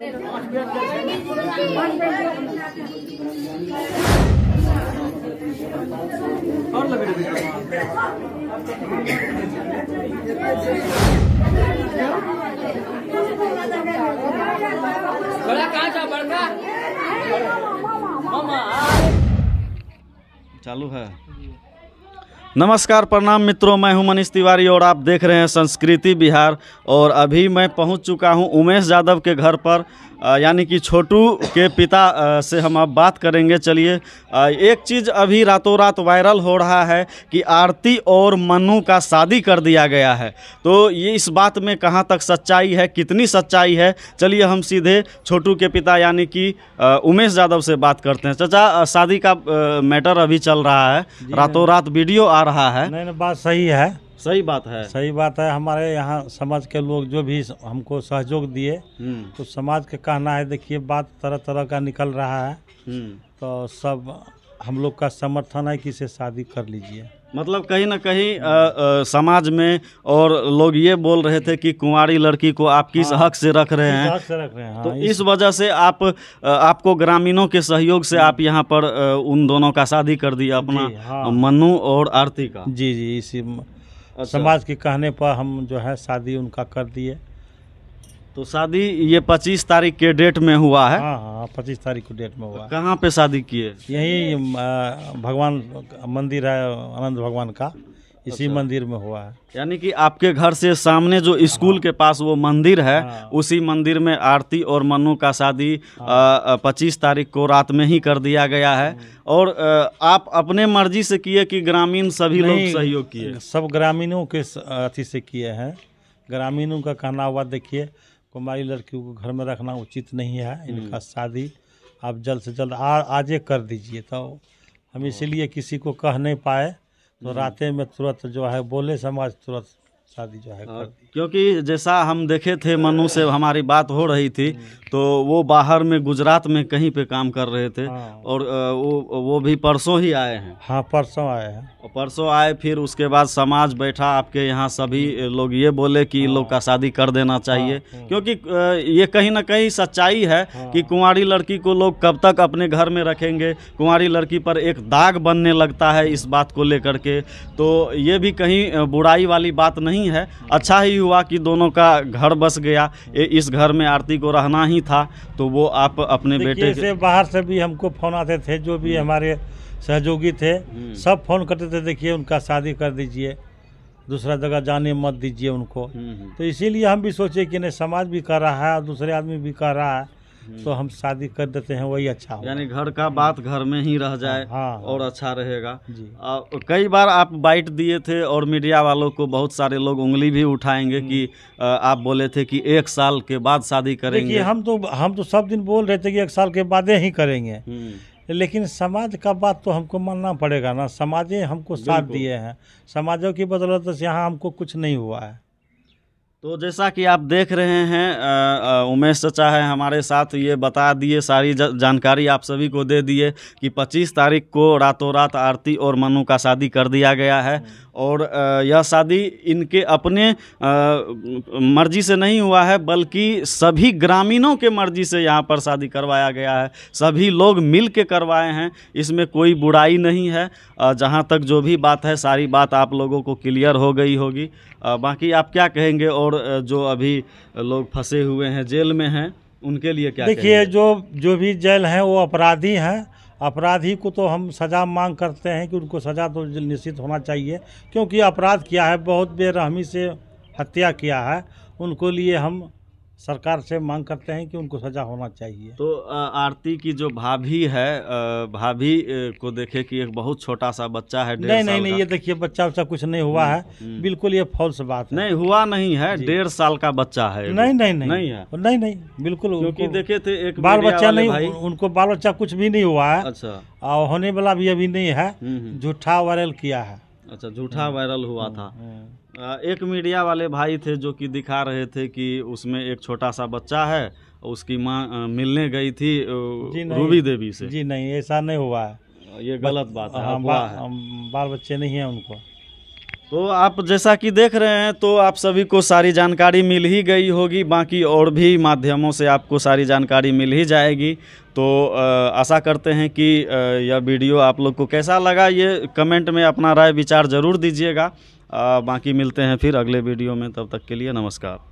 और लगे बड़ा कहाँ जा बड़का मामा चालू है नमस्कार प्रणाम मित्रों मैं हूं मनीष तिवारी और आप देख रहे हैं संस्कृति बिहार और अभी मैं पहुंच चुका हूं उमेश यादव के घर पर यानी कि छोटू के पिता से हम अब बात करेंगे चलिए एक चीज़ अभी रातों रात वायरल हो रहा है कि आरती और मनु का शादी कर दिया गया है तो ये इस बात में कहाँ तक सच्चाई है कितनी सच्चाई है चलिए हम सीधे छोटू के पिता यानी कि उमेश यादव से बात करते हैं चाचा शादी का मैटर अभी चल रहा है रातों रात वीडियो आ रहा है नहीं, नहीं बात सही है सही बात है सही बात है हमारे यहाँ समाज के लोग जो भी हमको सहयोग दिए हम्म। तो समाज के कहना है देखिए बात तरह तरह का निकल रहा है हम्म। तो सब हम लोग का समर्थन है कि इसे शादी कर लीजिए मतलब कहीं ना कहीं समाज में और लोग ये बोल रहे थे कि कुंवारी लड़की को आप किस हाँ, हक से रख रहे हैं से रख रहे हैं हाँ, तो इस, इस वजह से आप आपको ग्रामीणों के सहयोग से आप यहाँ पर उन दोनों का शादी कर दिया अपना हाँ, मनु और आरती का जी जी इसी अच्छा। समाज के कहने पर हम जो है शादी उनका कर दिए तो शादी ये पच्चीस तारीख के डेट में हुआ है हाँ हाँ पच्चीस तारीख के डेट में हुआ तो कहाँ पे शादी किए यही भगवान मंदिर है आनंद भगवान का इसी अच्छा। मंदिर में हुआ है यानी कि आपके घर से सामने जो स्कूल हाँ। के पास वो मंदिर है हाँ। उसी मंदिर में आरती और मनु का शादी हाँ। पच्चीस तारीख को रात में ही कर दिया गया है और आप अपने मर्जी से किए कि ग्रामीण सभी लोग सहयोग किए सब ग्रामीणों के अथी से किए हैं ग्रामीणों का कहना हुआ देखिए कुमारी लड़कियों को घर में रखना उचित नहीं है हम्म। इनका शादी आप जल्द से जल्द आजे कर दीजिए तो हम इसीलिए किसी को कह नहीं पाए तो रातें में तुरंत जो है बोले समाज तुरंत शादी जो है क्योंकि जैसा हम देखे थे मनु से हमारी बात हो रही थी हम्म। तो वो बाहर में गुजरात में कहीं पे काम कर रहे थे हाँ। और वो वो भी परसों ही आए हैं हाँ परसों आए हैं परसों आए फिर उसके बाद समाज बैठा आपके यहाँ सभी हम्म। लोग ये बोले कि हाँ। लोग का हाँ। शादी कर देना हाँ, चाहिए हाँ। क्योंकि ये कहीं ना कहीं सच्चाई है हाँ। कि कुंवारी लड़की को लोग कब तक अपने घर में रखेंगे कुंवारी लड़की पर एक दाग बनने लगता है इस बात को लेकर के तो ये भी कहीं बुराई वाली बात नहीं नहीं है अच्छा ही हुआ कि दोनों का घर बस गया ए, इस घर में आरती को रहना ही था तो वो आप अपने बेटे से बाहर से भी हमको फोन आते थे जो भी हम्म। हमारे सहयोगी थे हम्म। सब फोन करते थे देखिए उनका शादी कर दीजिए दूसरा जगह जाने मत दीजिए उनको हम्म, तो इसीलिए हम भी सोचे कि नहीं समाज भी कर रहा है और दूसरे आदमी भी कर रहा है तो हम शादी कर देते हैं वही अच्छा यानी घर का बात घर में ही रह जाए हाँ, हाँ और अच्छा रहेगा जी आ, कई बार आप बाइट दिए थे और मीडिया वालों को बहुत सारे लोग उंगली भी उठाएंगे हम्म। कि आ, आप बोले थे कि एक साल के बाद शादी करेंगे हम तो हम तो सब दिन बोल रहे थे कि एक साल के बाद ही करेंगे हम्म। लेकिन समाज का बात तो हमको मानना पड़ेगा ना समाजें हमको साथ दिए हैं समाजों की बदौलत से यहाँ हमको कुछ नहीं हुआ है तो जैसा कि आप देख रहे हैं उमेश चचा है हमारे साथ ये बता दिए सारी जानकारी आप सभी को दे दिए कि 25 तारीख को रातों रात आरती और मनु का शादी कर दिया गया है और यह शादी इनके अपने मर्जी से नहीं हुआ है बल्कि सभी ग्रामीणों के मर्जी से यहाँ पर शादी करवाया गया है सभी लोग मिल के करवाए हैं इसमें कोई बुराई नहीं है जहाँ तक जो भी बात है सारी बात आप लोगों को क्लियर हो गई होगी बाकी आप क्या कहेंगे और जो अभी लोग फंसे हुए हैं जेल में हैं उनके लिए क्या देखिए जो जो भी जेल हैं वो अपराधी हैं अपराधी को तो हम सज़ा मांग करते हैं कि उनको सज़ा तो निश्चित होना चाहिए क्योंकि अपराध किया है बहुत बेरहमी से हत्या किया है उनको लिए हम सरकार से मांग करते हैं कि उनको सजा होना चाहिए तो आरती की जो भाभी है भाभी को देखे कि एक बहुत छोटा सा बच्चा है नहीं नहीं नहीं ये देखिए बच्चा उच्चा कुछ नहीं हुआ हम्म, है हम्म। बिल्कुल ये फॉल्स बात है नहीं हुआ नहीं है डेढ़ साल का बच्चा है नहीं नहीं नहीं नहीं है नहीं नहीं बिल्कुल क्योंकि देखे थे एक बाल बच्चा नहीं उनको बाल बच्चा कुछ भी नहीं हुआ है अच्छा और होने वाला भी अभी नहीं है हम्म, झूठा वायरल किया है अच्छा झूठा वायरल हुआ था एक मीडिया वाले भाई थे जो कि दिखा रहे थे कि उसमें एक छोटा सा बच्चा है उसकी माँ मिलने गई थी रूबी देवी से जी नहीं ऐसा नहीं हुआ है ये गलत बात है, हाँ, बा, है। बाल बच्चे नहीं हैं उनको तो आप जैसा कि देख रहे हैं तो आप सभी को सारी जानकारी मिल ही गई होगी बाकी और भी माध्यमों से आपको सारी जानकारी मिल ही जाएगी तो आशा करते हैं कि यह वीडियो आप लोग को कैसा लगा ये कमेंट में अपना राय विचार ज़रूर दीजिएगा बाकी मिलते हैं फिर अगले वीडियो में तब तक के लिए नमस्कार